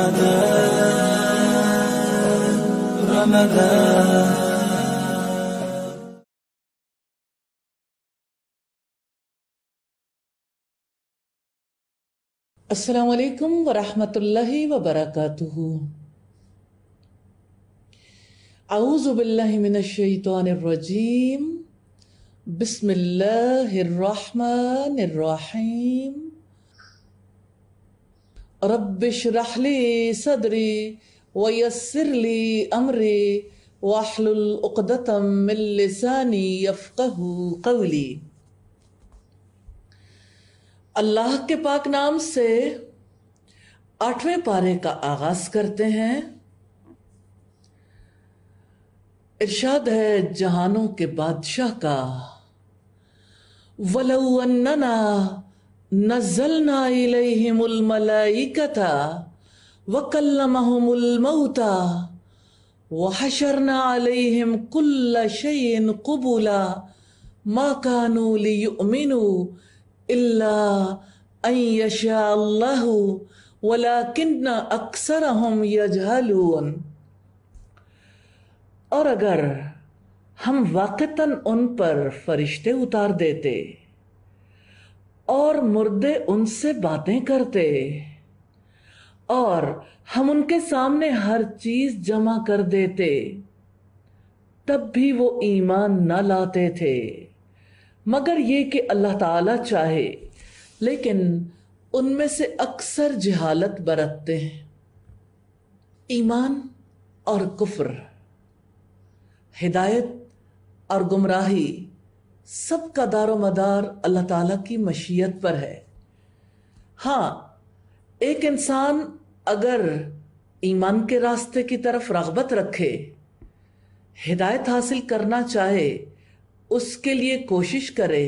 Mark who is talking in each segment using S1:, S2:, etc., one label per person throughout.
S1: Ramadan, Ramadan. अस्सलाम वालेकुम वरहमतुल्लाहि वबरकातुहु अऊज़ु बिल्लाहि मिनश शैतानिर रजीम बिस्मिल्लाहिर रहमानिर रहीम रबिश रहली सदरी वयसरली अमरी वाहलतम लसानी यफ़क़ कवली अल्लाह के पाक नाम से आठवें पारे का आगाज करते हैं इर्शाद है जहानों के बादशाह का अन्ना नजलना इलैहिमुल मलाइकता वकल्लमहुमुल मौता वहशरना अलैहिम कुल्ल शयइन कुबुला मा कानू लियुमिनु इल्ला अन यशा अल्लाहु वलाकिन अक्सरहुम यजहलून और अगर हम वाकता उन पर फरिश्ते उतार देते और मुर्दे उनसे बातें करते और हम उनके सामने हर चीज जमा कर देते तब भी वो ईमान न लाते थे मगर ये कि अल्लाह ताला चाहे लेकिन उनमें से अक्सर जहालत बरतते हैं ईमान और कुफ्र हिदायत और गुमराही का दारो मदार अल्लाह ताला की मशीयत पर है हाँ एक इंसान अगर ईमान के रास्ते की तरफ रगबत रखे हिदायत हासिल करना चाहे उसके लिए कोशिश करे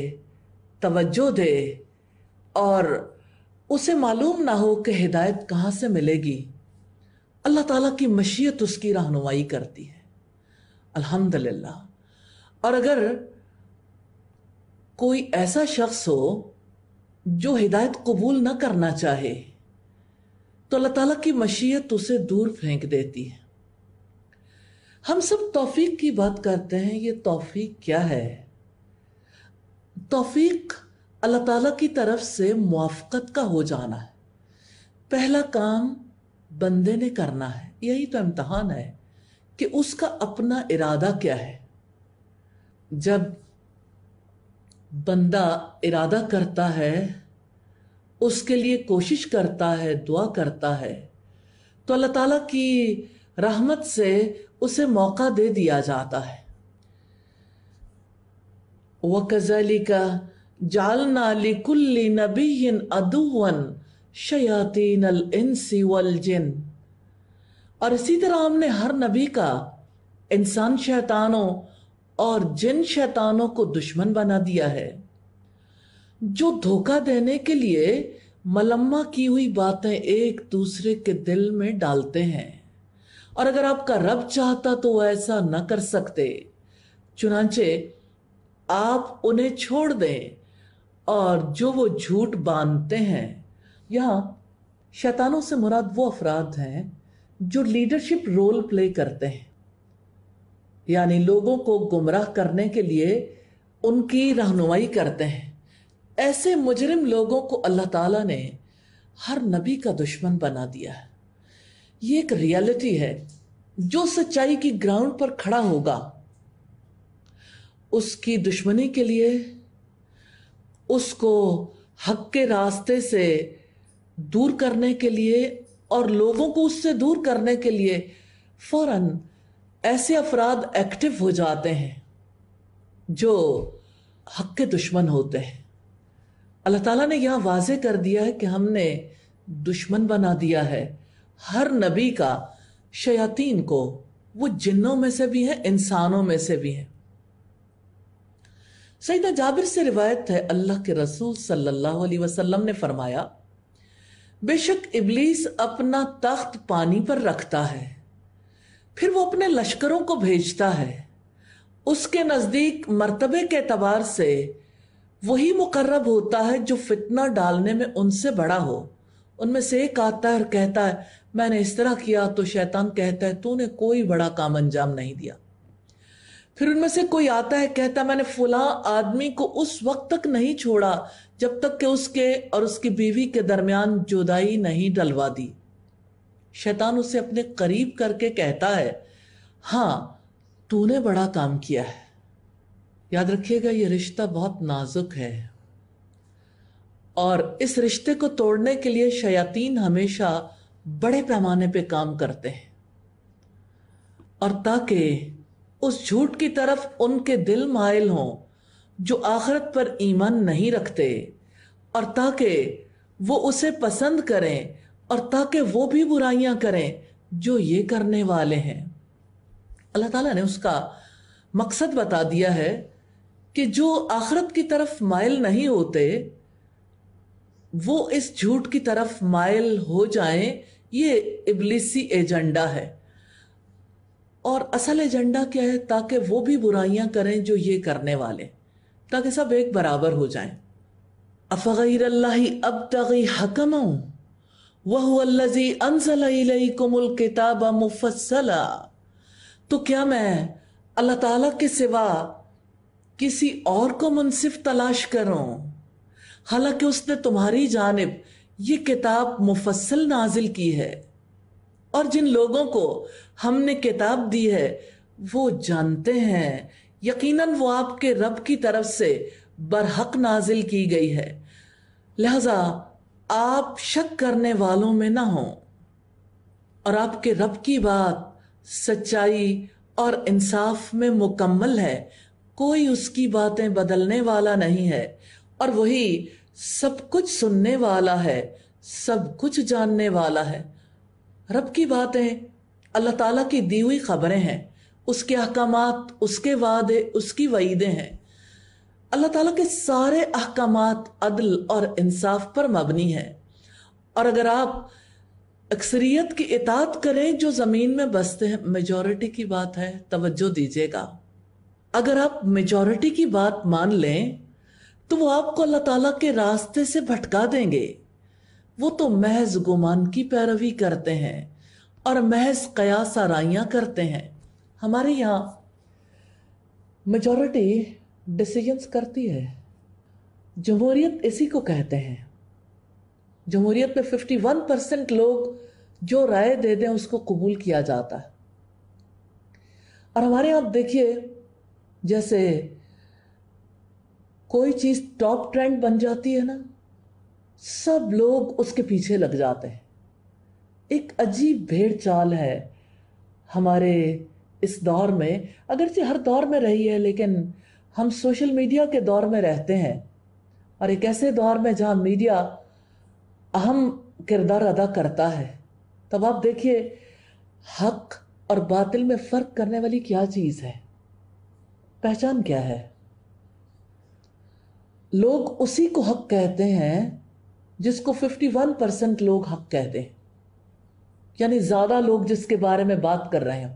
S1: तवज्जो दे और उसे मालूम ना हो कि हिदायत कहाँ से मिलेगी अल्लाह ताला की मशीयत उसकी रहनुमाई करती है अल्हम्दुलिल्लाह और अगर कोई ऐसा शख्स हो जो हिदायत कबूल ना करना चाहे तो अल्लाह ताला की मशीयत उसे दूर फेंक देती है हम सब तौफीक की बात करते हैं ये तौफीक क्या है तौफीक अल्लाह ताला की तरफ से मुआफ़त का हो जाना है पहला काम बंदे ने करना है यही तो इम्तहान है कि उसका अपना इरादा क्या है जब बंदा इरादा करता है उसके लिए कोशिश करता है दुआ करता है तो अल्लाह ताला की रहमत से उसे मौका दे दिया जाता है व कजली का जालना कुल्ली नबीन अदुवन शयातीन अल इंसी वल जिन और इसी तरह हमने हर नबी का इंसान शैतानों और जिन शैतानों को दुश्मन बना दिया है जो धोखा देने के लिए मलम्मा की हुई बातें एक दूसरे के दिल में डालते हैं और अगर आपका रब चाहता तो वह ऐसा न कर सकते चुनाचे आप उन्हें छोड़ दें और जो वो झूठ बांधते हैं यहाँ शैतानों से मुराद वो अफराद हैं जो लीडरशिप रोल प्ले करते हैं यानी लोगों को गुमराह करने के लिए उनकी रहनुमाई करते हैं ऐसे मुजरिम लोगों को अल्लाह ताला ने हर नबी का दुश्मन बना दिया है ये एक रियलिटी है जो सच्चाई की ग्राउंड पर खड़ा होगा उसकी दुश्मनी के लिए उसको हक के रास्ते से दूर करने के लिए और लोगों को उससे दूर करने के लिए फौरन ऐसे अफराद एक्टिव हो जाते हैं जो हक के दुश्मन होते हैं अल्लाह ताला ने यह वाजे कर दिया है कि हमने दुश्मन बना दिया है हर नबी का शयातीन को वो जिन्नों में से भी है इंसानों में से भी है सईद जाबिर से रिवायत है अल्लाह के रसूल सल्लल्लाहु अलैहि वसल्लम ने फरमाया बेशक इबलीस अपना तख्त पानी पर रखता है फिर वो अपने लश्करों को भेजता है उसके नज़दीक मर्तबे के अतबार से वही मुकर्रब होता है जो फितना डालने में उनसे बड़ा हो उनमें से एक आता है और कहता है मैंने इस तरह किया तो शैतान कहता है तूने कोई बड़ा काम अंजाम नहीं दिया फिर उनमें से कोई आता है कहता मैंने फुला आदमी को उस वक्त तक नहीं छोड़ा जब तक कि उसके और उसकी बीवी के दरमियान जुदाई नहीं डलवा दी शैतान उसे अपने करीब करके कहता है हाँ तूने बड़ा काम किया है याद रखिएगा ये रिश्ता बहुत नाजुक है और इस रिश्ते को तोड़ने के लिए शयातीन हमेशा बड़े पैमाने पे काम करते हैं और ताकि उस झूठ की तरफ उनके दिल मायल हों जो आखरत पर ईमान नहीं रखते और ताकि वो उसे पसंद करें और ताकि वो भी बुराइयां करें जो ये करने वाले हैं अल्लाह ताला ने उसका मकसद बता दिया है कि जो आखरत की तरफ मायल नहीं होते वो इस झूठ की तरफ मायल हो जाएं ये इबलीसी एजेंडा है और असल एजेंडा क्या है ताकि वो भी बुराइयां करें जो ये करने वाले ताकि सब एक बराबर हो जाएं अफ़ग़ैरल्लाही अब तगी वह मुफसला तो क्या मैं अल्लाह ताला के सिवा किसी और को मुनसिफ तलाश करूं हालांकि उसने तुम्हारी जानब ये किताब मुफसल नाजिल की है और जिन लोगों को हमने किताब दी है वो जानते हैं यकीनन वो आपके रब की तरफ से बरहक नाजिल की गई है लिहाजा आप शक करने वालों में ना हो और आपके रब की बात सच्चाई और इंसाफ में मुकम्मल है कोई उसकी बातें बदलने वाला नहीं है और वही सब कुछ सुनने वाला है सब कुछ जानने वाला है रब की बातें अल्लाह ताला की दी हुई खबरें हैं उसके अहकाम उसके वादे उसकी वईदे हैं अल्लाह ताला के सारे अहकाम अदल और इंसाफ पर मबनी है और अगर आप अक्सरियत की इतात करें जो ज़मीन में बसते हैं मेजॉरिटी की बात है तवज्जो दीजिएगा अगर आप मेजॉरिटी की बात मान लें तो वो आपको अल्लाह ताला के रास्ते से भटका देंगे वो तो महज गुमान की पैरवी करते हैं और महज कयास आराइयाँ करते हैं हमारे यहाँ मेजॉरिटी डिसीजंस करती है जमहूरियत इसी को कहते हैं जमहूरियत में 51 परसेंट लोग जो राय दे दें उसको कबूल किया जाता है और हमारे यहां देखिए जैसे कोई चीज़ टॉप ट्रेंड बन जाती है ना सब लोग उसके पीछे लग जाते हैं एक अजीब भेड़ चाल है हमारे इस दौर में अगरचे हर दौर में रही है लेकिन हम सोशल मीडिया के दौर में रहते हैं और एक ऐसे दौर में जहाँ मीडिया अहम किरदार अदा करता है तब आप देखिए हक और बातिल में फ़र्क करने वाली क्या चीज़ है पहचान क्या है लोग उसी को हक कहते हैं जिसको 51 परसेंट लोग हक कहते हैं यानी ज़्यादा लोग जिसके बारे में बात कर रहे हो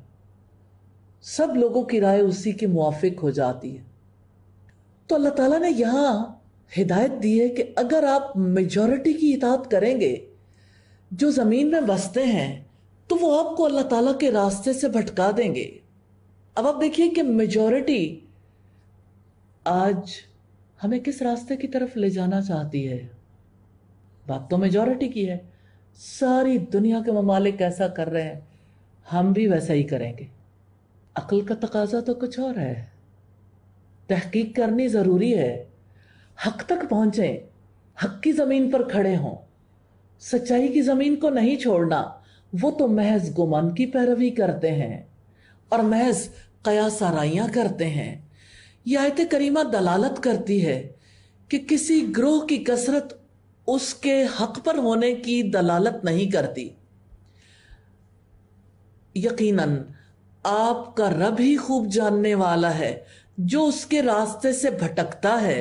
S1: सब लोगों की राय उसी के मुआफिक हो जाती है तो अल्लाह ताला ने यहाँ हिदायत दी है कि अगर आप मेजॉरिटी की इतात करेंगे जो ज़मीन में बसते हैं तो वो आपको अल्लाह ताला के रास्ते से भटका देंगे अब आप देखिए कि मेजॉरिटी आज हमें किस रास्ते की तरफ ले जाना चाहती है बात तो मेजॉरिटी की है सारी दुनिया के ममालिक ऐसा कर रहे हैं हम भी वैसा ही करेंगे अकल का तकाजा तो कुछ और है तहकीक करनी ज़रूरी है हक तक पहुँचें हक की ज़मीन पर खड़े हों सच्चाई की ज़मीन को नहीं छोड़ना वो तो महज गुमन की पैरवी करते हैं और महज कयासराइयाँ करते हैं यह आयत करीमा दलालत करती है कि किसी ग्रोह की कसरत उसके हक पर होने की दलालत नहीं करती यकीनन आपका रब ही खूब जानने वाला है जो उसके रास्ते से भटकता है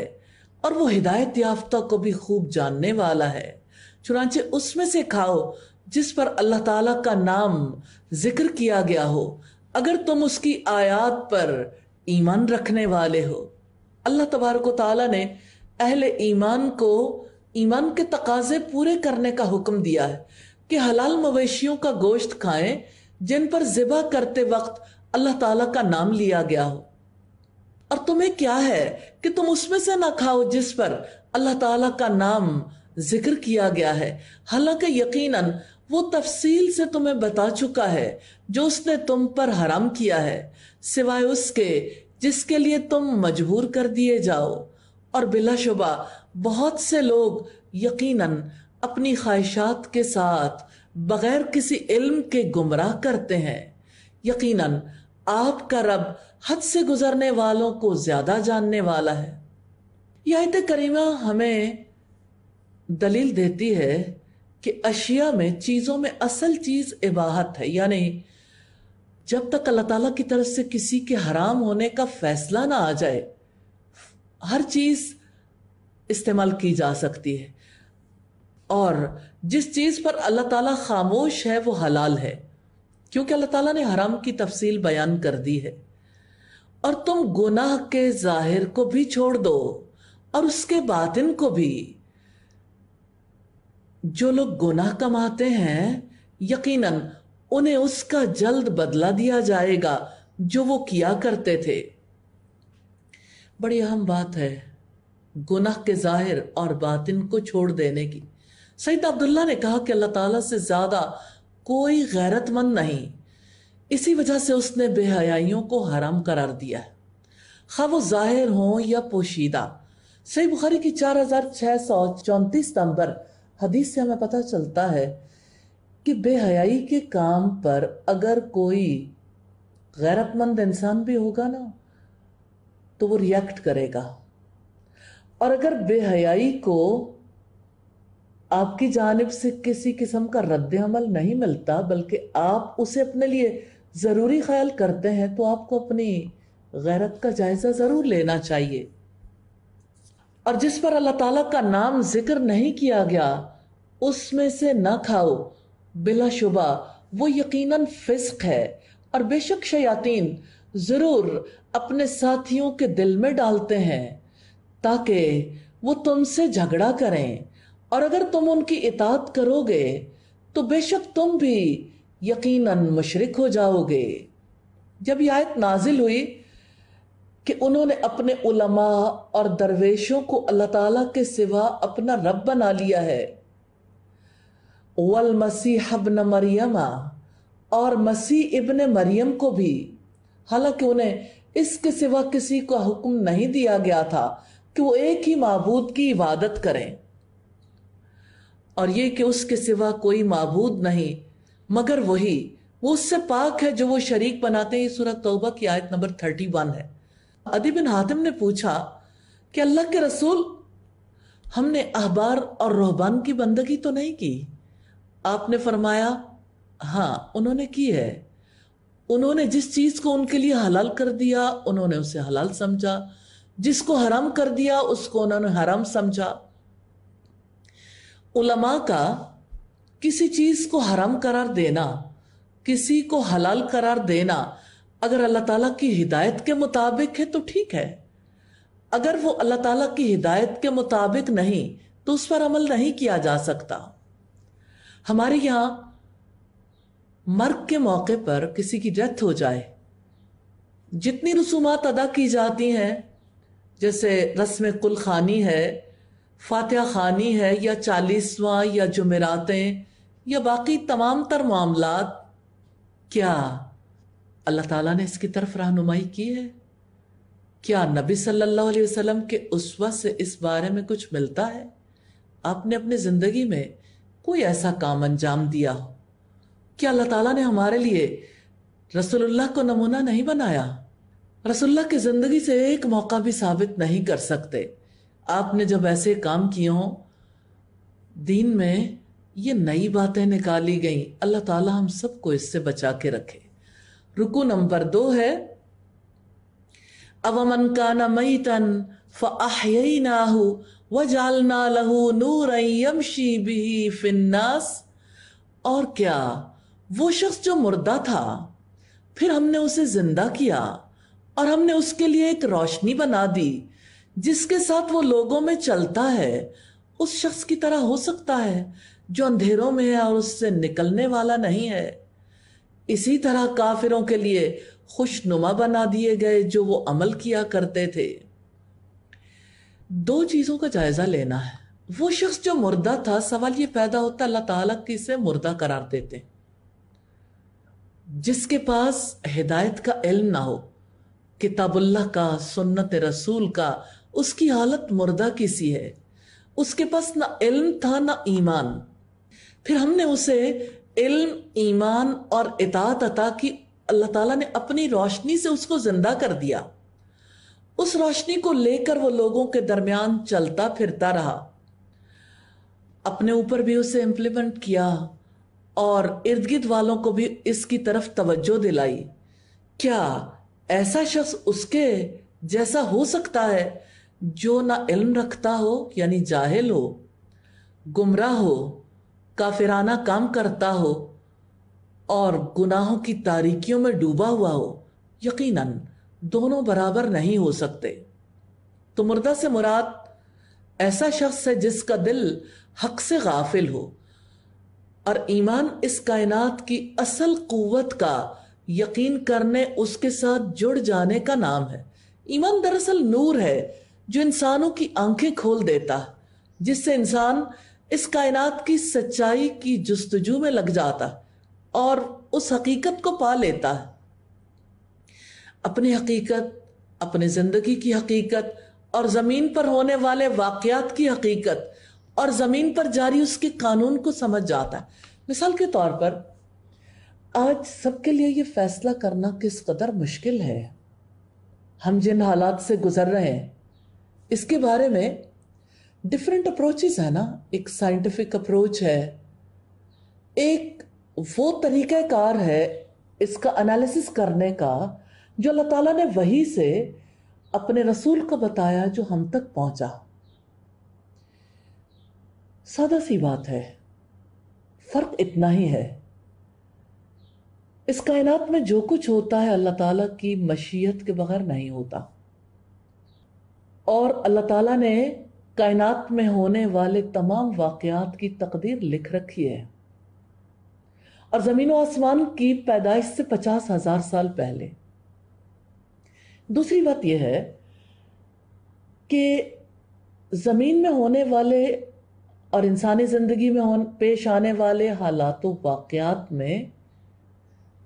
S1: और वो हिदायत याफ्ता को भी खूब जानने वाला है चुनाचे उसमें से खाओ जिस पर अल्लाह ताला का नाम जिक्र किया गया हो अगर तुम उसकी आयात पर ईमान रखने वाले हो अल्लाह तबारक ताला ने अहल ईमान को ईमान के तकाजे पूरे करने का हुक्म दिया है कि हलाल मवेशियों का गोश्त खाएं जिन पर ज़िबा करते वक्त अल्लाह ताला का नाम लिया गया हो और तुम्हें क्या है कि तुम उसमें से ना खाओ जिस पर अल्लाह ताला का नाम जिक्र किया गया है हालांकि यकीनन वो तफसील से तुम्हें बता चुका है जो उसने तुम पर हराम किया है सिवाय उसके जिसके लिए तुम मजबूर कर दिए जाओ और बिलाशुबा बहुत से लोग यकीनन अपनी ख्वाहिशात के साथ बगैर किसी इल्म के गुमराह करते हैं यकीनन आपका रब हद से गुजरने वालों को ज्यादा जानने वाला है यह आयत करीमा हमें दलील देती है कि अशिया में चीज़ों में असल चीज़ इबाहत है यानी जब तक अल्लाह ताला की तरफ से किसी के हराम होने का फैसला ना आ जाए हर चीज़ इस्तेमाल की जा सकती है और जिस चीज़ पर अल्लाह ताला खामोश है वो हलाल है क्योंकि अल्लाह ताला ने हराम की तफसील बयान कर दी है और तुम गुनाह के जाहिर को भी छोड़ दो और उसके बातिन को भी जो लोग गुनाह कमाते हैं यकीनन उन्हें उसका जल्द बदला दिया जाएगा जो वो किया करते थे बड़ी अहम बात है गुनाह के जाहिर और बातिन को छोड़ देने की सईद अब्दुल्ला ने कहा कि अल्लाह ताला से ज़्यादा कोई गैरतमंद नहीं इसी वजह से उसने बेहयाइयों को हराम करार दिया है खा वो जाहिर हों या पोशीदा सही बुखारी की चार हजार छः सौ चौंतीस नंबर हदीस से हमें पता चलता है कि बेहयाई के काम पर अगर कोई गैरतमंद इंसान भी होगा ना तो वो रिएक्ट करेगा और अगर बेहयाई को आपकी जानब से किसी किस्म का रद्द अमल नहीं मिलता बल्कि आप उसे अपने लिए ज़रूरी ख्याल करते हैं तो आपको अपनी गैरत का जायज़ा ज़रूर लेना चाहिए और जिस पर अल्लाह ताला का नाम जिक्र नहीं किया गया उसमें से ना खाओ बिलाशुबा वो यकीनन फिस्क है और बेशक शयातीन ज़रूर अपने साथियों के दिल में डालते हैं ताकि वो तुमसे झगड़ा करें और अगर तुम उनकी इतात करोगे तो बेशक तुम भी यकीनन मशरक हो जाओगे जब यह आयत नाजिल हुई कि उन्होंने अपने उलमा और दरवेशों को अल्लाह ताला के सिवा अपना रब बना लिया है वल मसीह इबन मरियमा और मसीह इबन मरियम को भी हालांकि उन्हें इसके सिवा किसी का हुक्म नहीं दिया गया था कि वो एक ही मबूद की इबादत करें और ये कि उसके सिवा कोई मबूद नहीं मगर वही वो उससे पाक है जो वो शरीक बनाते हैं सूरत तौबा की आयत नंबर थर्टी वन है अदी बिन हातिम ने पूछा कि अल्लाह के रसूल हमने अहबार और रोहबान की बंदगी तो नहीं की आपने फरमाया हाँ उन्होंने की है उन्होंने जिस चीज़ को उनके लिए हलाल कर दिया उन्होंने उसे हलाल समझा जिसको हराम कर दिया उसको उन्होंने हराम समझा उलमा का किसी चीज़ को हराम करार देना किसी को हलाल करार देना अगर अल्लाह ताला की हिदायत के मुताबिक है तो ठीक है अगर वो अल्लाह ताला की हिदायत के मुताबिक नहीं तो उस पर अमल नहीं किया जा सकता हमारे यहाँ मर्ग के मौके पर किसी की डेथ हो जाए जितनी रसूमात अदा की जाती हैं जैसे रस्म कुल खानी है फातिहा खानी है या चालीसवा या जुमेरातें या बाकी तमाम तर मामला क्या अल्लाह ताला ने इसकी तरफ रहनुमाई की है क्या नबी सल्लल्लाहु अलैहि वसल्लम के उसवा से इस बारे में कुछ मिलता है आपने अपनी ज़िंदगी में कोई ऐसा काम अंजाम दिया हो क्या अल्लाह ताला ने हमारे लिए रसोल्ला को नमूना नहीं बनाया रसोल्ला की ज़िंदगी से एक मौका भी साबित नहीं कर सकते आपने जब ऐसे काम किए हों दीन में ये नई बातें निकाली गई अल्लाह ताला हम सबको इससे बचा के रखे रुकू नंबर दो है अवमन का न मई तन फ़ाही ना व जालना लहू नूर यमशी बिही फिन्नास और क्या वो शख्स जो मुर्दा था फिर हमने उसे जिंदा किया और हमने उसके लिए एक रोशनी बना दी जिसके साथ वो लोगों में चलता है उस शख्स की तरह हो सकता है जो अंधेरों में है और उससे निकलने वाला नहीं है इसी तरह काफिरों के लिए खुशनुमा बना दिए गए जो वो अमल किया करते थे दो चीज़ों का जायज़ा लेना है वो शख्स जो मुर्दा था सवाल ये पैदा होता अल्लाह ताला किसे मुर्दा करार देते जिसके पास हिदायत का इल्म ना हो किताबुल्ला का सुन्नत रसूल का उसकी हालत मुर्दा की सी है उसके पास ना इल्म था ना ईमान फिर हमने उसे इल्म ईमान और इतात अता की अल्लाह ताला ने अपनी रोशनी से उसको जिंदा कर दिया उस रोशनी को लेकर वो लोगों के दरमियान चलता फिरता रहा अपने ऊपर भी उसे इम्प्लीमेंट किया और इर्द गिर्द वालों को भी इसकी तरफ तवज्जो दिलाई क्या ऐसा शख्स उसके जैसा हो सकता है जो ना इल्म रखता हो यानी जाहिल हो गुमराह हो काफिराना काम करता हो और गुनाहों की तारीकियों में डूबा हुआ हो यकीनन दोनों बराबर नहीं हो सकते तो मुर्दा से मुराद ऐसा शख्स है जिसका दिल हक से गाफिल हो और ईमान इस कायनात की असल कुवत का यकीन करने उसके साथ जुड़ जाने का नाम है ईमान दरअसल नूर है जो इंसानों की आंखें खोल देता जिससे इंसान इस कायनात की सच्चाई की जस्तजू में लग जाता और उस हकीकत को पा लेता अपनी हकीकत अपने ज़िंदगी की हकीकत और ज़मीन पर होने वाले वाकयात की हकीकत और ज़मीन पर जारी उसके कानून को समझ जाता है मिसाल के तौर पर आज सबके लिए ये फैसला करना किस कदर मुश्किल है हम जिन हालात से गुजर रहे हैं इसके बारे में डिफरेंट अप्रोचेस है ना एक साइंटिफिक अप्रोच है एक वो तरीक़ाकार है इसका एनालिसिस करने का जो अल्लाह ताला ने वही से अपने रसूल को बताया जो हम तक पहुंचा सादा सी बात है फ़र्क इतना ही है इस कायनात में जो कुछ होता है अल्लाह ताला की मशीयत के बगैर नहीं होता और अल्लाह ताला ने कायनात में होने वाले तमाम वाक़ात की तकदीर लिख रखी है और ज़मीन व आसमान की पैदाइश से पचास हज़ार साल पहले दूसरी बात यह है कि ज़मीन में होने वाले और इंसानी ज़िंदगी में पेश आने वाले हालात वाक़ात में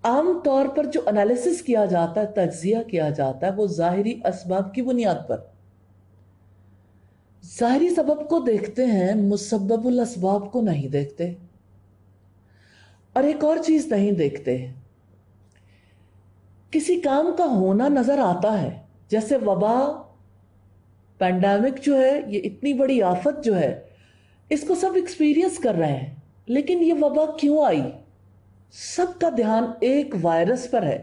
S1: आम तौर पर जो एनालिसिस किया जाता है तजिया किया जाता है वो ज़ाहरी इसबाब की बुनियाद पर सारी सबब को देखते हैं मुसबबुल असबाब को नहीं देखते और एक और चीज नहीं देखते किसी काम का होना नजर आता है जैसे वबा पैंडमिक जो है ये इतनी बड़ी आफत जो है इसको सब एक्सपीरियंस कर रहे हैं लेकिन ये वबा क्यों आई सबका ध्यान एक वायरस पर है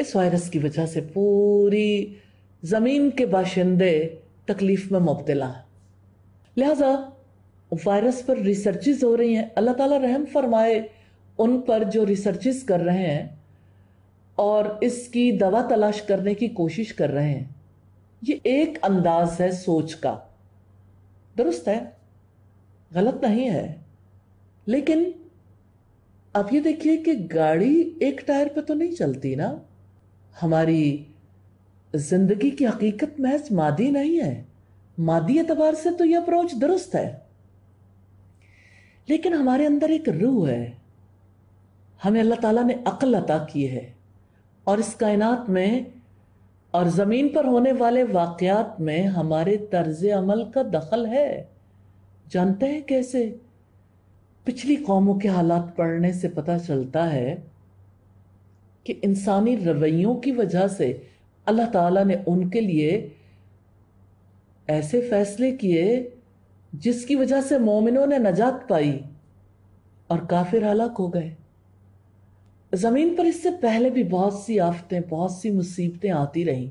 S1: इस वायरस की वजह से पूरी ज़मीन के बाशिंदे तकलीफ़ में मुबतला हैं लिहाजा वायरस पर रिसर्च हो रही हैं अल्लाह ताला रहम फरमाए उन पर जो रिसर्च कर रहे हैं और इसकी दवा तलाश करने की कोशिश कर रहे हैं ये एक अंदाज है सोच का दुरुस्त है गलत नहीं है लेकिन आप ये देखिए कि गाड़ी एक टायर पे तो नहीं चलती ना हमारी जिंदगी की हकीकत महज मादी नहीं है मादी एतबार से तो यह अप्रोच दुरुस्त है लेकिन हमारे अंदर एक रूह है हमें अल्लाह ताला ने अक्ल अता की है और इस कायनात में और ज़मीन पर होने वाले वाकयात में हमारे तर्ज अमल का दखल है जानते हैं कैसे पिछली कौमों के हालात पढ़ने से पता चलता है कि इंसानी रवैयों की वजह से अल्लाह ताला ने उनके लिए ऐसे फैसले किए जिसकी वजह से मोमिनों ने नजात पाई और काफिर हलाक हो गए ज़मीन पर इससे पहले भी बहुत सी आफतें बहुत सी मुसीबतें आती रहीं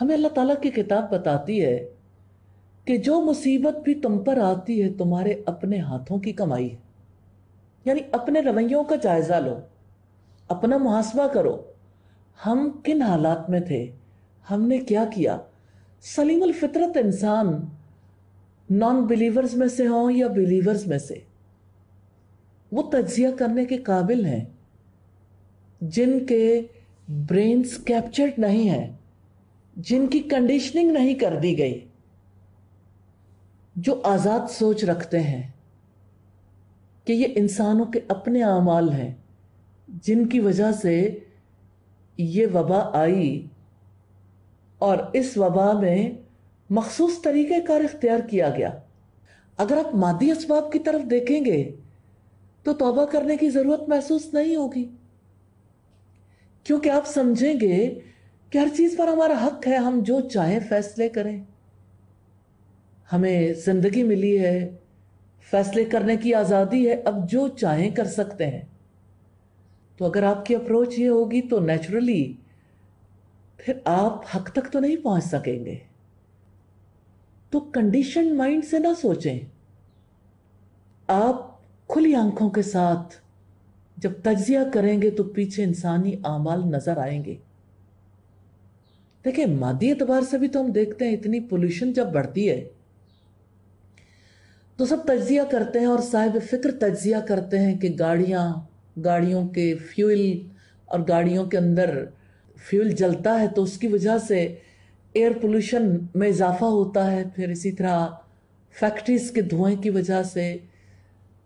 S1: हमें अल्लाह ताला की किताब बताती है कि जो मुसीबत भी तुम पर आती है तुम्हारे अपने हाथों की कमाई है यानी अपने रवैयों का जायज़ा लो अपना मुहासबा करो हम किन हालात में थे हमने क्या किया सलीम फितरत इंसान नॉन बिलीवर्स में से हों या बिलीवर्स में से वो तजिया करने के काबिल हैं जिनके ब्रेन्स कैप्चर्ड नहीं हैं जिनकी कंडीशनिंग नहीं कर दी गई जो आज़ाद सोच रखते हैं कि ये इंसानों के अपने अमाल हैं जिनकी वजह से ये वबा आई और इस वबा में मखसूस तरीके कार इख्तियार किया गया अगर आप मादी इसबाब की तरफ देखेंगे तो तोबा करने की ज़रूरत महसूस नहीं होगी क्योंकि आप समझेंगे कि हर चीज़ पर हमारा हक है हम जो चाहें फैसले करें हमें ज़िंदगी मिली है फैसले करने की आज़ादी है अब जो चाहें कर सकते हैं तो अगर आपकी अप्रोच ये होगी तो नेचुरली फिर आप हक तक तो नहीं पहुंच सकेंगे तो कंडीशन माइंड से ना सोचें आप खुली आंखों के साथ जब तजिया करेंगे तो पीछे इंसानी आमाल नजर आएंगे देखिए मादी एतबार से भी तो हम देखते हैं इतनी पोल्यूशन जब बढ़ती है तो सब तजिया करते हैं और साहिब फिक्र तजिया करते हैं कि गाड़ियां गाड़ियों के फ्यूल और गाड़ियों के अंदर फ्यूल जलता है तो उसकी वजह से एयर पोल्यूशन में इजाफा होता है फिर इसी तरह फैक्ट्रीज़ के धुएं की वजह से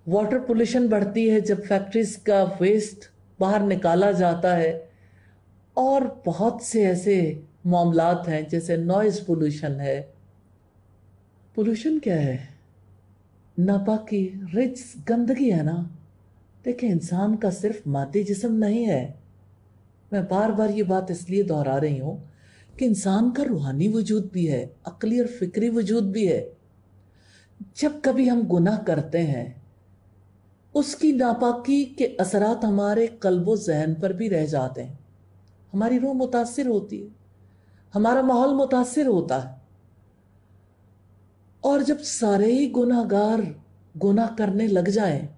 S1: वाटर पोल्यूशन बढ़ती है जब फैक्ट्रीज़ का वेस्ट बाहर निकाला जाता है और बहुत से ऐसे मामला हैं जैसे नॉइज़ पोल्यूशन है पोल्यूशन क्या है नापाकी रिच गंदगी है ना देखिए इंसान का सिर्फ मादी जिसम नहीं है मैं बार बार ये बात इसलिए दोहरा रही हूँ कि इंसान का रूहानी वजूद भी है अकली और फिक्री वजूद भी है जब कभी हम गुनाह करते हैं उसकी नापाकी के असरात हमारे कल्बो जहन पर भी रह जाते हैं हमारी रूह मुतासर होती है हमारा माहौल मुतासर होता है और जब सारे ही गुनाहगार गुनाह करने लग जाएं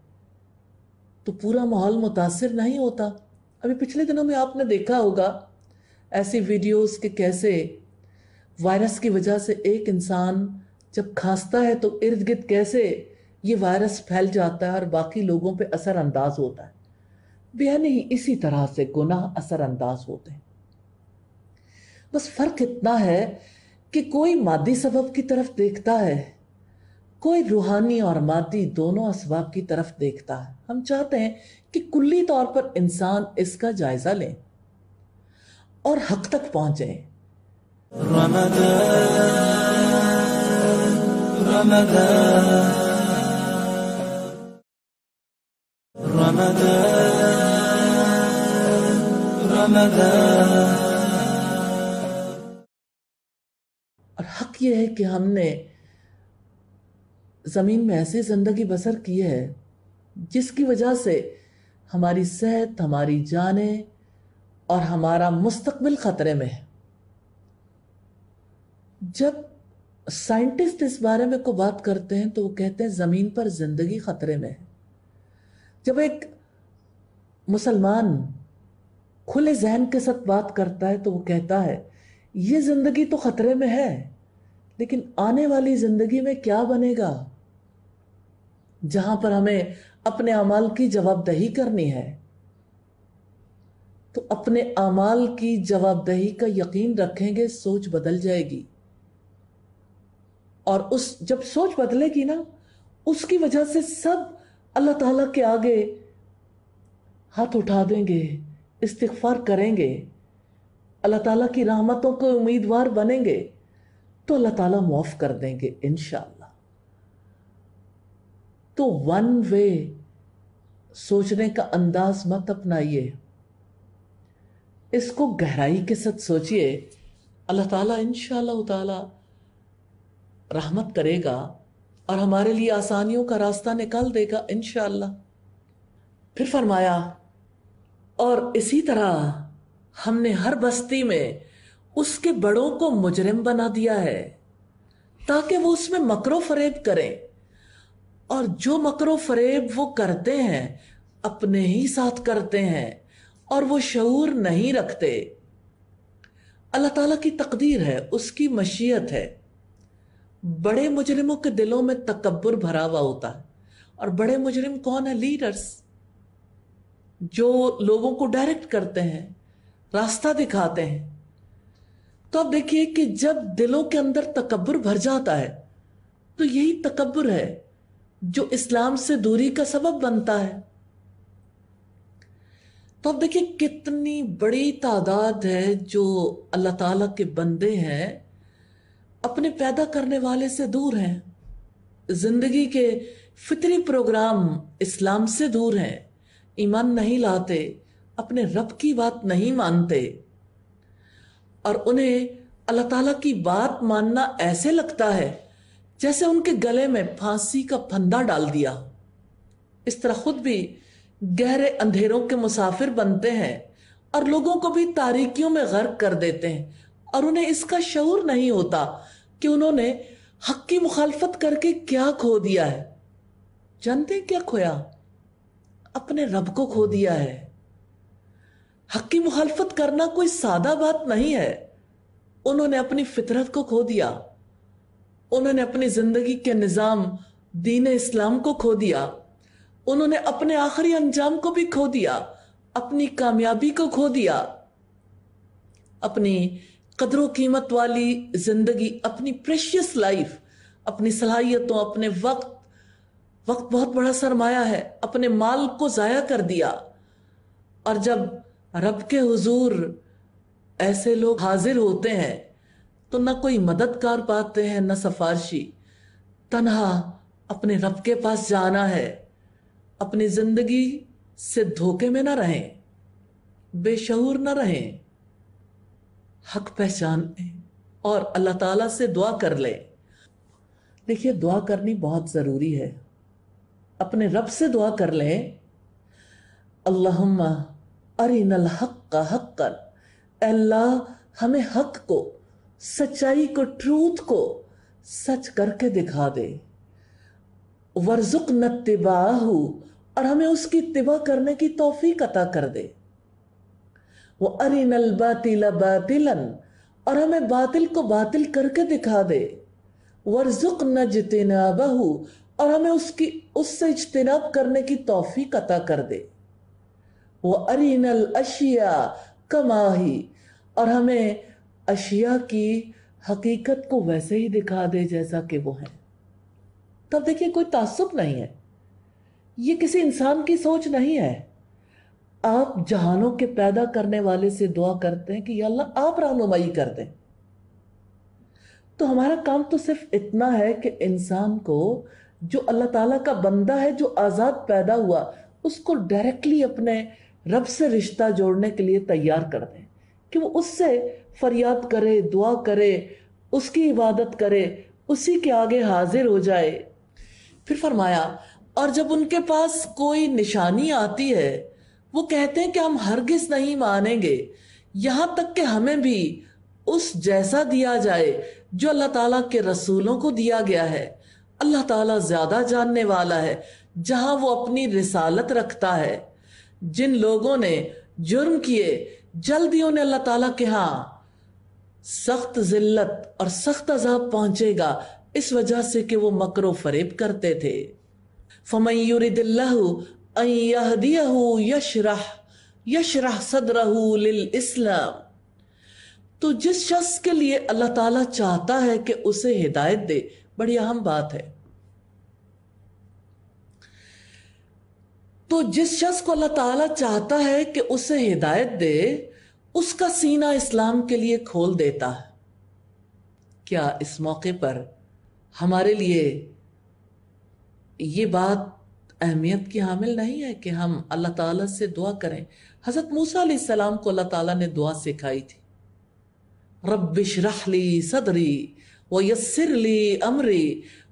S1: तो पूरा माहौल मुतासर नहीं होता अभी पिछले दिनों में आपने देखा होगा ऐसी वीडियोस के कैसे वायरस की वजह से एक इंसान जब खांसता है तो इर्द गिर्द कैसे ये वायरस फैल जाता है और बाकी लोगों पे असरअंदाज होता है बेअनी इसी तरह से गुनाह असरअंदाज होते हैं बस फ़र्क इतना है कि कोई मादी सबब की तरफ देखता है कोई रूहानी और मादी दोनों इसबाब की तरफ देखता है हम चाहते हैं कि कुल्ली तौर पर इंसान इसका जायजा लें और हक तक पहुंचे और हक यह है कि हमने ज़मीन में ऐसी ज़िंदगी बसर की है जिसकी वजह से हमारी सेहत हमारी जाने और हमारा मुस्तकबिल ख़तरे में है जब साइंटिस्ट इस बारे में को बात करते हैं तो वो कहते हैं ज़मीन पर ज़िंदगी ख़तरे में है जब एक मुसलमान खुले जहन के साथ बात करता है तो वो कहता है ये ज़िंदगी तो ख़तरे में है लेकिन आने वाली ज़िंदगी में क्या बनेगा जहां पर हमें अपने अमाल की जवाबदही करनी है तो अपने अमाल की जवाबदही का यकीन रखेंगे सोच बदल जाएगी और उस जब सोच बदलेगी ना उसकी वजह से सब अल्लाह ताला के आगे हाथ उठा देंगे इस्तफार करेंगे अल्लाह ताला की रहमतों के उम्मीदवार बनेंगे तो अल्लाह ताला माफ़ कर देंगे इन तो वन वे सोचने का अंदाज मत अपनाइए इसको गहराई के साथ सोचिए अल्लाह ताला इन ताला रहमत करेगा और हमारे लिए आसानियों का रास्ता निकाल देगा इनशाला फिर फरमाया और इसी तरह हमने हर बस्ती में उसके बड़ों को मुजरिम बना दिया है ताकि वो उसमें मकरो फरेब करें और जो मकर फरेब वो करते हैं अपने ही साथ करते हैं और वो शूर नहीं रखते अल्लाह ताला की तकदीर है उसकी मशीयत है बड़े मुजरिमों के दिलों में तकबर भरा हुआ होता है और बड़े मुजरिम कौन है लीडर्स जो लोगों को डायरेक्ट करते हैं रास्ता दिखाते हैं तो आप देखिए कि जब दिलों के अंदर तकबर भर जाता है तो यही तकबर है जो इस्लाम से दूरी का सबब बनता है तो आप देखिए कितनी बड़ी तादाद है जो अल्लाह ताला के बंदे हैं अपने पैदा करने वाले से दूर हैं जिंदगी के फितरी प्रोग्राम इस्लाम से दूर हैं ईमान नहीं लाते अपने रब की बात नहीं मानते और उन्हें अल्लाह ताला की बात मानना ऐसे लगता है जैसे उनके गले में फांसी का फंदा डाल दिया इस तरह खुद भी गहरे अंधेरों के मुसाफिर बनते हैं और लोगों को भी तारीकियों में गर्क कर देते हैं और उन्हें इसका शऊर नहीं होता कि उन्होंने हक की मुखालफत करके क्या खो दिया है जानते हैं क्या खोया अपने रब को खो दिया है हक की मुखालफत करना कोई सादा बात नहीं है उन्होंने अपनी फितरत को खो दिया उन्होंने अपनी जिंदगी के निज़ाम दीन इस्लाम को खो दिया उन्होंने अपने आखिरी अंजाम को भी खो दिया अपनी कामयाबी को खो दिया अपनी कदरों कीमत वाली जिंदगी अपनी प्रेशियस लाइफ अपनी सलाहियतों अपने वक्त वक्त बहुत बड़ा सरमाया है अपने माल को ज़ाया कर दिया और जब रब के हुजूर ऐसे लोग हाजिर होते हैं तो ना कोई मदद कर पाते हैं न सफारशी तनहा अपने रब के पास जाना है अपनी जिंदगी से धोखे में ना रहें बेशहूर ना रहें हक पहचान और अल्लाह ताला से दुआ कर ले देखिए दुआ करनी बहुत ज़रूरी है अपने रब से दुआ कर लें अल्लाह अरिनल हक का हक कर अल्लाह हमें हक को सच्चाई को ट्रूथ को सच करके दिखा दे वर्जुक न तिबाहू और हमें उसकी तिबा करने की तौफीक अता कर दे वो अरिनल बातिला बातिलन और हमें बातिल को बातिल करके दिखा दे वर्जुक न जितना बहु और हमें उसकी उससे इजतनाब करने की तौफीक अता कर दे वो अरिनल अशिया कमाही और हमें अशिया की हकीकत को वैसे ही दिखा दे जैसा कि वो है तब देखिए कोई तासुब नहीं है ये किसी इंसान की सोच नहीं है आप जहानों के पैदा करने वाले से दुआ करते हैं कि अल्लाह आप रहनुमाई कर दें तो हमारा काम तो सिर्फ इतना है कि इंसान को जो अल्लाह ताला का बंदा है जो आज़ाद पैदा हुआ उसको डायरेक्टली अपने रब से रिश्ता जोड़ने के लिए तैयार कर दें कि वो उससे फरियाद करे दुआ करे उसकी इबादत करे उसी के आगे हाजिर हो जाए फिर फरमाया और जब उनके पास कोई निशानी आती है वो कहते हैं कि हम हरगिज नहीं मानेंगे यहाँ तक कि हमें भी उस जैसा दिया जाए जो अल्लाह ताला के रसूलों को दिया गया है अल्लाह ताला ज़्यादा जानने वाला है जहाँ वो अपनी रिसालत रखता है जिन लोगों ने जुर्म किए जल्दी उन्हें अल्लाह ताला के सख्त जिल्लत और सख्त अजाब पहुंचेगा इस वजह से कि वो मकरो फरेब करते थे यशरह यशरह सदरहू लिल इस्लाम तो जिस शख्स के लिए अल्लाह ताला चाहता है कि उसे हिदायत दे बड़ी अहम बात है तो जिस शख्स को अल्लाह ताला चाहता है कि उसे हिदायत दे उसका सीना इस्लाम के लिए खोल देता है क्या इस मौके पर हमारे लिए ये बात अहमियत की हामिल नहीं है कि हम अल्लाह ताला से दुआ करें हज़रत मूसा सलाम को अल्लाह ताला ने दुआ सिखाई थी रबिश सदरी व यसरली अमरी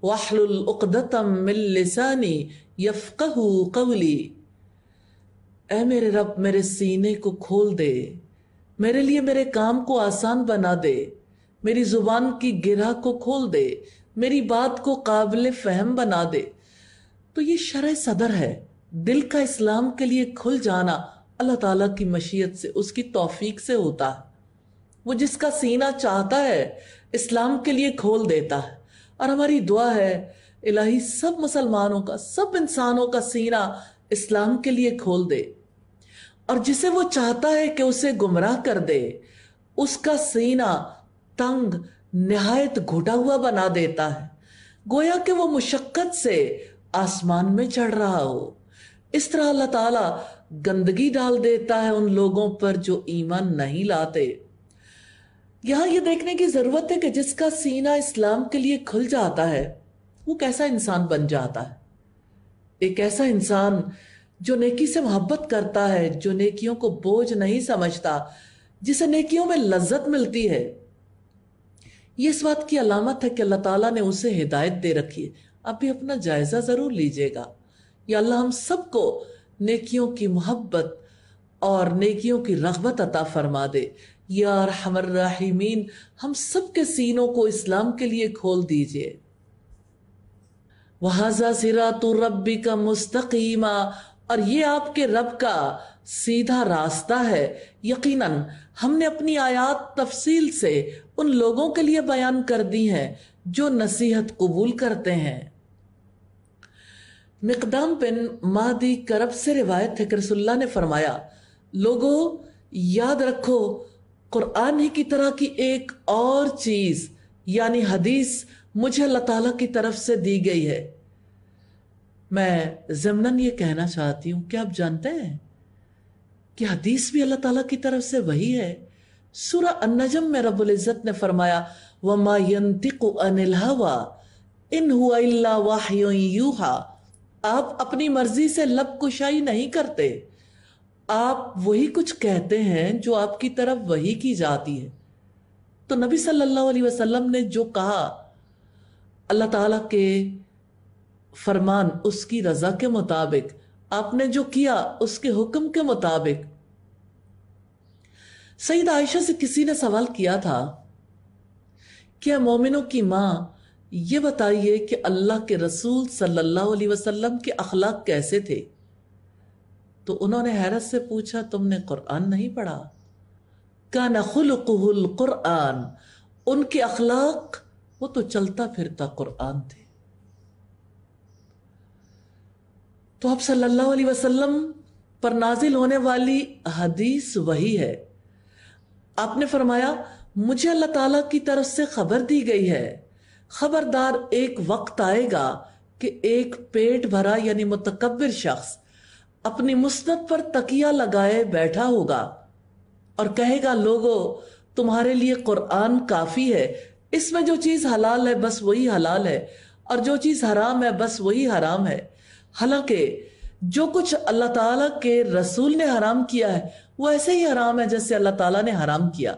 S1: वाहलतम मिलसानी यफ़क़ कवली ए मेरे रब मेरे सीने को खोल दे मेरे लिए मेरे काम को आसान बना दे मेरी ज़ुबान की गिरह को खोल दे मेरी बात को काबिल फहम बना दे तो ये शर सदर है दिल का इस्लाम के लिए खुल जाना अल्लाह ताला की मशीयत से उसकी तौफीक से होता है वो जिसका सीना चाहता है इस्लाम के लिए खोल देता है और हमारी दुआ है इलाही सब मुसलमानों का सब इंसानों का सीना इस्लाम के लिए खोल दे और जिसे वो चाहता है कि उसे गुमराह कर दे उसका सीना तंग नहायत घुटा हुआ बना देता है गोया कि वो मुशक्क़त से आसमान में चढ़ रहा हो इस तरह अल्लाह ताला गंदगी डाल देता है उन लोगों पर जो ईमान नहीं लाते यहां ये देखने की ज़रूरत है कि जिसका सीना इस्लाम के लिए खुल जाता है वो कैसा इंसान बन जाता है एक ऐसा इंसान जो नेकी से मोहब्बत करता है जो नेकियों को बोझ नहीं समझता जिसे नेकियों में लज्जत मिलती है ये इस बात की अलामत है कि अल्लाह ताला ने उसे हिदायत दे रखी है आप भी अपना जायज़ा ज़रूर लीजिएगा या अल्लाह हम सबको नेकियों की मोहब्बत और नेकियों की रगबत अता फरमा दे यार हमर हम सब के सीनों को इस्लाम के लिए खोल दीजिए वहाजा सिरा तो रबी का मुस्तकीमा और ये आपके रब का सीधा रास्ता है यकीनन हमने अपनी आयात तफसील से उन लोगों के लिए बयान कर दी है जो नसीहत कबूल करते हैं मकदाम बिन मादी करब से रिवायत है रसुल्ला ने फरमाया लोगो याद रखो कुरान ही की तरह की एक और चीज़ यानी हदीस मुझे अल्लाह ताला की तरफ से दी गई है मैं जमनन ये कहना चाहती हूं क्या आप जानते हैं कि हदीस भी अल्लाह ताला की तरफ से वही है सूरह अन्नजम में रब्बुल इज़्ज़त ने फरमाया व मायंतिकु अनिल हवा इन हुआ इल्ला वाहयूहा आप अपनी मर्जी से लब कुशाई नहीं करते आप वही कुछ कहते हैं जो आपकी तरफ वही की जाती है तो नबी सल्लल्लाहु अलैहि वसल्लम ने जो कहा अल्लाह ताला के फरमान उसकी रज़ा के मुताबिक आपने जो किया उसके हुक्म के मुताबिक सईद आयशा से किसी ने सवाल किया था क्या मोमिनों की माँ ये बताइए कि अल्लाह के रसूल सल्लल्लाहु अलैहि वसल्लम के अखलाक कैसे थे तो उन्होंने हैरत से पूछा तुमने कुरान नहीं पढ़ा का नखुल कुरान उनके अखलाक वो तो चलता फिरता कुरान थे तो आप सल्लल्लाहु अलैहि वसल्लम पर नाजिल होने वाली हदीस वही है आपने फरमाया मुझे अल्लाह ताला की तरफ से खबर दी गई है खबरदार एक वक्त आएगा कि एक पेट भरा यानी मुतकबिर शख्स अपनी मुस्नत पर तकिया लगाए बैठा होगा और कहेगा लोगो तुम्हारे लिए कुरान काफी है इसमें जो चीज़ हलाल है बस वही हलाल है और जो चीज़ हराम है बस वही हराम है हालांकि जो कुछ अल्लाह ताला के रसूल ने हराम किया है वो ऐसे ही हराम है जैसे अल्लाह ताला ने हराम किया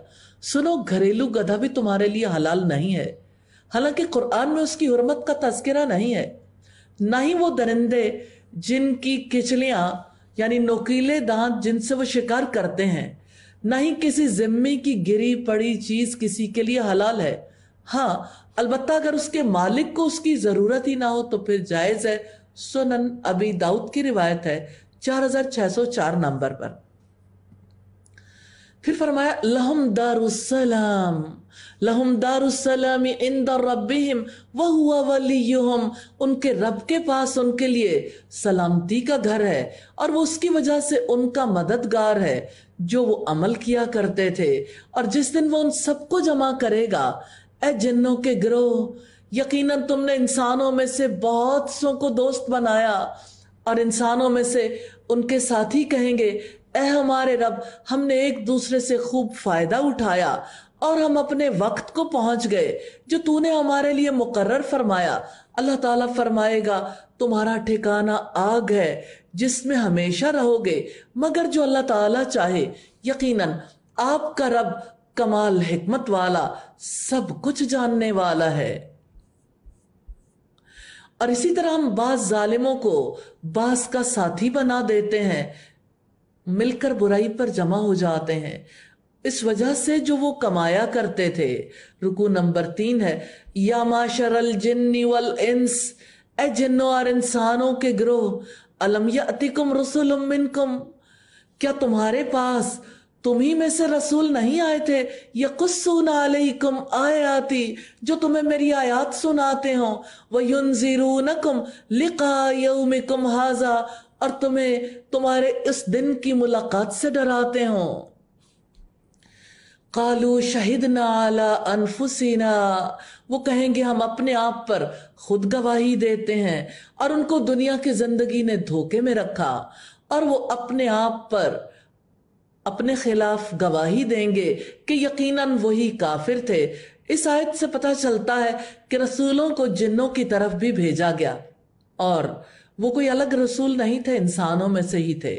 S1: सुनो घरेलू गधा भी तुम्हारे लिए हलाल नहीं है हालांकि कुरान में उसकी हरमत का तस्करा नहीं है ना ही वो दरिंदे जिनकी किचलियां यानी नोकीले दांत जिनसे वो शिकार करते हैं ना ही किसी जिम्मे की गिरी पड़ी चीज़ किसी के लिए हलाल है हाँ अलबत् अगर उसके मालिक को उसकी ज़रूरत ही ना हो तो फिर जायज़ है सुनन अभी दाऊद की रिवायत है 4604 नंबर पर फिर फरमाया लहम दारुसलाम लहम दारुसलाम इन दर्रबिम वह हुआ वलीम उनके रब के पास उनके लिए सलामती का घर है और वो उसकी वजह से उनका मददगार है जो वो अमल किया करते थे और जिस दिन वो उन सबको जमा करेगा ए जिन्नों के ग्रोह यकीनन तुमने इंसानों में से बहुत सो को दोस्त बनाया और इंसानों में से उनके साथी कहेंगे ए हमारे रब हमने एक दूसरे से खूब फायदा उठाया और हम अपने वक्त को पहुंच गए जो तूने हमारे लिए मुकर्र फरमाया अल्लाह ताला फरमाएगा तुम्हारा ठिकाना आग है जिसमें हमेशा रहोगे मगर जो अल्लाह ताला चाहे यकीनन आपका रब कमाल हिकमत वाला सब कुछ जानने वाला है और इसी तरह हम बास जालिमों को बास का साथी बना देते हैं मिलकर बुराई पर जमा हो जाते हैं इस वजह से जो वो कमाया करते थे रुकू नंबर तीन है या माशरल जिन्नी वल इंस ए जिन्नो और इंसानों के ग्रोह अलम या अतिकुम रसुलमिनकुम क्या तुम्हारे पास तुम्ही में से रसूल नहीं आए थे यकुस्सून अलैकुम आयाती जो तुम्हें मेरी आयत सुनाते हो व युनजिरूनकुम लिका यौमिकुम हाजा और तुम्हें तुम्हारे इस दिन की मुलाकात से डराते हो कालू शहीद नाला अनफुसीना वो कहेंगे हम अपने आप पर खुद गवाही देते हैं और उनको दुनिया की जिंदगी ने धोखे में रखा और वो अपने आप पर अपने खिलाफ गवाही देंगे कि यकीनन वही काफिर थे इस आयत से पता चलता है कि रसूलों को जिन्नों की तरफ भी भेजा गया और वो कोई अलग रसूल नहीं थे इंसानों में से ही थे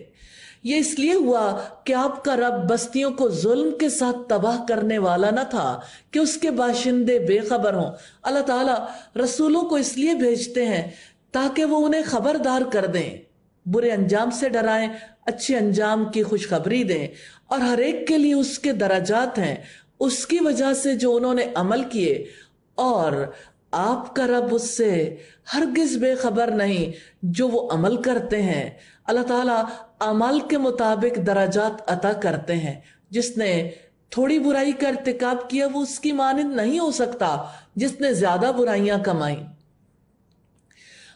S1: ये इसलिए हुआ कि आपका रब बस्तियों को जुल्म के साथ तबाह करने वाला न था कि उसके बाशिंदे बेखबर हों अल्लाह ताला रसूलों को इसलिए भेजते हैं ताकि वो उन्हें खबरदार कर दें बुरे अंजाम से डराएं अच्छे अंजाम की खुशखबरी दें और हर एक के लिए उसके दराजात हैं उसकी वजह से जो उन्होंने अमल किए और आपका रब उससे हरगिज बेखबर नहीं जो वो अमल करते हैं अल्लाह ताला अमल के मुताबिक दराजात अता करते हैं जिसने थोड़ी बुराई का इरतकब किया वो उसकी मानद नहीं हो सकता जिसने ज्यादा बुराइयां कमाई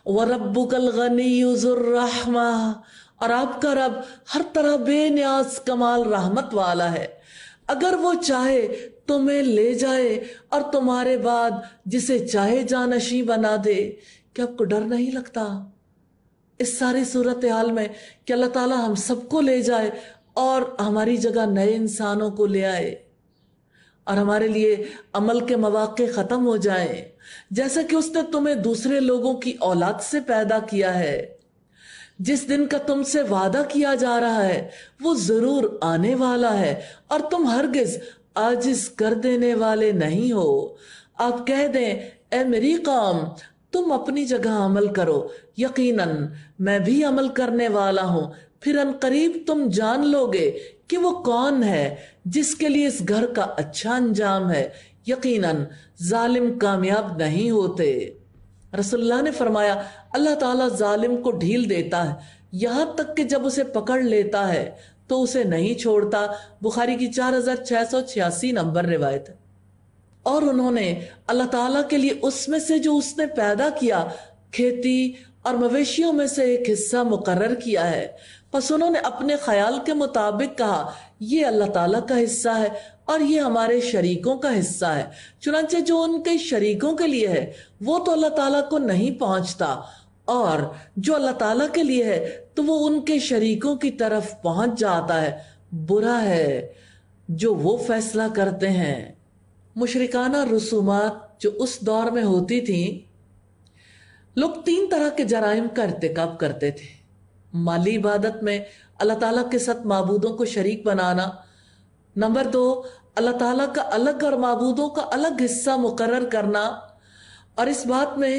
S1: व और आपका रब हर तरह बेन्याज कमाल रहमत वाला है अगर वो चाहे तुम्हें ले जाए और तुम्हारे बाद जिसे चाहे जानशी बना दे क्या आपको डर नहीं लगता इस सारी सूरत हाल में कि अल्लाह ताला हम सबको ले जाए और हमारी जगह नए इंसानों को ले आए और हमारे लिए अमल के मौाक़े ख़त्म हो जाएं जैसा कि उसने तुम्हें दूसरे लोगों की औलाद से पैदा किया है जिस दिन का तुमसे वादा किया जा रहा है वो जरूर आने वाला है और तुम हरगिज आजिज कर देने वाले नहीं हो आप कह दें ए मेरी कौम तुम अपनी जगह अमल करो यकीनन मैं भी अमल करने वाला हूँ फिर अनकरीब तुम जान लोगे कि वो कौन है जिसके लिए इस घर का अच्छा अंजाम है यकीनन जालिम कामयाब नहीं होते रसुल्ला ने फरमाया अल्लाह ताला जालिम को ढील देता है यहां तक कि जब उसे पकड़ लेता है तो उसे नहीं छोड़ता बुखारी की चार हजार छह सौ छियासी नंबर रिवायत है और उन्होंने अल्लाह ताला के लिए उसमें से जो उसने पैदा किया खेती और मवेशियों में से एक हिस्सा मुकर किया है बस उन्होंने अपने ख्याल के मुताबिक कहा यह अल्लाह ताला का हिस्सा है और ये हमारे शरीकों का हिस्सा है चुनाचे जो उनके शरीकों के लिए है वो तो अल्लाह ताला को नहीं पहुंचता और जो अल्लाह ताला के लिए है तो वो उनके शरीकों की तरफ पहुंच जाता है बुरा है जो वो फैसला करते हैं मुशरकाना रसूमात जो उस दौर में होती थी लोग तीन तरह के जराइम का इरतकब करते थे माली इबादत में अल्लाह ताला के साथ मबूदों को शरीक बनाना नंबर दो अल्लाह ताला का अलग और मबूदों का अलग हिस्सा मुकर करना और इस बात में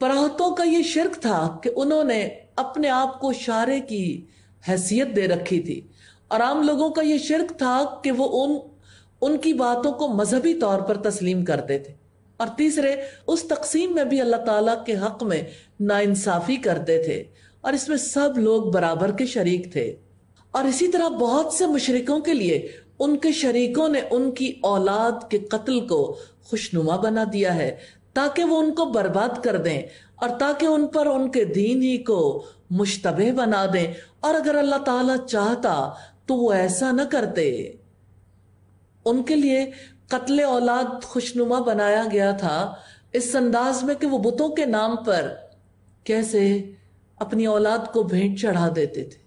S1: पराहतों का ये शिरक था कि उन्होंने अपने आप को शारे की हैसियत दे रखी थी और आम लोगों का ये शिरक था कि वो उन उनकी बातों को मजहबी तौर पर तस्लीम करते थे और तीसरे उस तकसीम में भी अल्लाह ताला के हक में नाइंसाफ़ी करते थे और इसमें सब लोग बराबर के शरीक थे और इसी तरह बहुत से मुशरकों के लिए उनके शरीकों ने उनकी औलाद के कत्ल को खुशनुमा बना दिया है ताकि वो उनको बर्बाद कर दें और ताकि उन पर उनके दीन ही को मुश्तबह बना दें और अगर अल्लाह ताला चाहता तो वो ऐसा न करते उनके लिए कत्ल औलाद खुशनुमा बनाया गया था इस अंदाज में कि वो बुतों के नाम पर कैसे अपनी औलाद को भेंट चढ़ा देते थे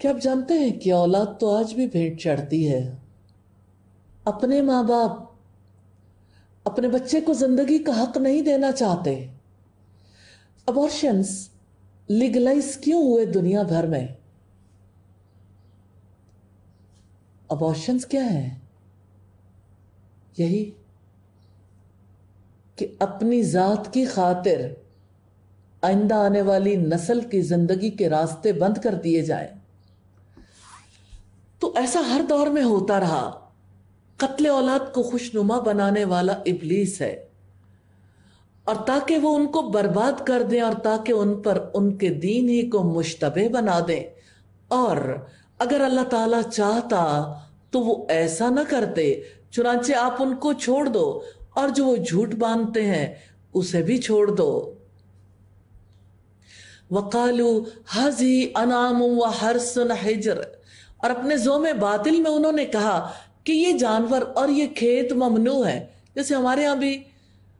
S1: क्या आप जानते हैं कि औलाद तो आज भी भेंट चढ़ती है अपने माँ बाप अपने बच्चे को जिंदगी का हक नहीं देना चाहते अबॉर्शंस लीगलाइज क्यों हुए दुनिया भर में अबॉर्शंस क्या है यही कि अपनी जात की खातिर आइंदा आने वाली नस्ल की जिंदगी के रास्ते बंद कर दिए जाएं तो ऐसा हर दौर में होता रहा कत्ल औलाद को खुशनुमा बनाने वाला इबलीस है और ताकि वो उनको बर्बाद कर दें और ताकि उन पर उनके दीन ही को मुशतबे बना दें और अगर अल्लाह ताला चाहता तो वो ऐसा ना करते चुनाचे आप उनको छोड़ दो और जो वो झूठ बांधते हैं उसे भी छोड़ दो वकालू हजी अनाम व सुन हिजर और अपने जो में बातिल में उन्होंने कहा कि ये जानवर और ये खेत ममनू है जैसे हमारे यहाँ भी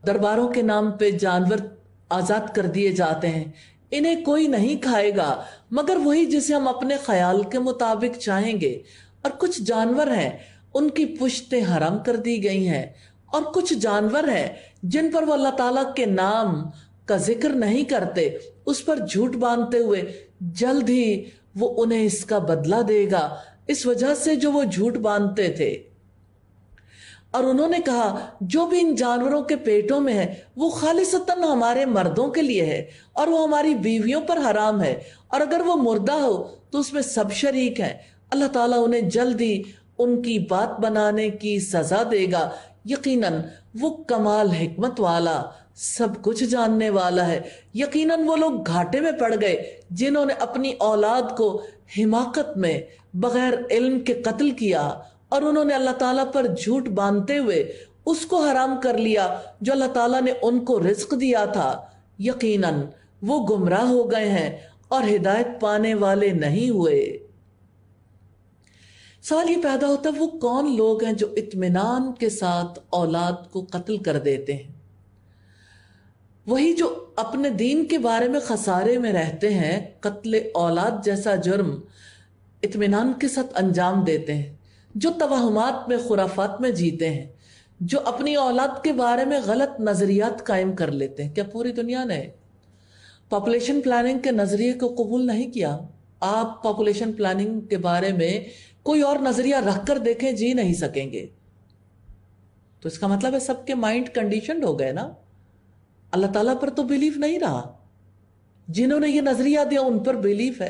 S1: दरबारों के नाम पे जानवर आज़ाद कर दिए जाते हैं इन्हें कोई नहीं खाएगा मगर वही जिसे हम अपने ख्याल के मुताबिक चाहेंगे और कुछ जानवर हैं उनकी पुश्तें हराम कर दी गई हैं और कुछ जानवर हैं जिन पर वो अल्लाह ताला के नाम का जिक्र नहीं करते उस पर झूठ बांधते हुए जल्द ही वो उन्हें इसका बदला देगा इस वजह से जो वो झूठ बांधते थे और उन्होंने कहा जो भी इन जानवरों के पेटों में है वो खालिसतन हमारे मर्दों के लिए है और वो हमारी बीवियों पर हराम है और अगर वो मुर्दा हो तो उसमें सब शरीक है अल्लाह ताला उन्हें जल्दी उनकी बात बनाने की सजा देगा यकीनन वो कमाल हिकमत वाला सब कुछ जानने वाला है यकीनन वो लोग घाटे में पड़ गए जिन्होंने अपनी औलाद को हिमाकत में बगैर इल्म के कत्ल किया और उन्होंने अल्लाह ताला पर झूठ बांधते हुए उसको हराम कर लिया जो अल्लाह ताला ने उनको रिस्क दिया था यकीनन वो गुमराह हो गए हैं और हिदायत पाने वाले नहीं हुए सवाल ये पैदा होता है वो कौन लोग हैं जो इत्मीनान के साथ औलाद को कत्ल कर देते हैं वही जो अपने दीन के बारे में खसारे में रहते हैं कत्ल औलाद जैसा जुर्म इतमान के साथ अंजाम देते हैं जो तोहमात में खुराफात में जीते हैं जो अपनी औलाद के बारे में गलत नज़रियात कायम कर लेते हैं क्या पूरी दुनिया ने पॉपुलेशन प्लानिंग के नज़रिए को कबूल नहीं किया आप पॉपुलेशन प्लानिंग के बारे में कोई और नज़रिया रख कर देखें जी नहीं सकेंगे तो इसका मतलब है सबके माइंड कंडीशन हो गए ना अल्लाह ताला पर तो बिलीव नहीं रहा जिन्होंने ये नजरिया दिया उन पर बिलीव है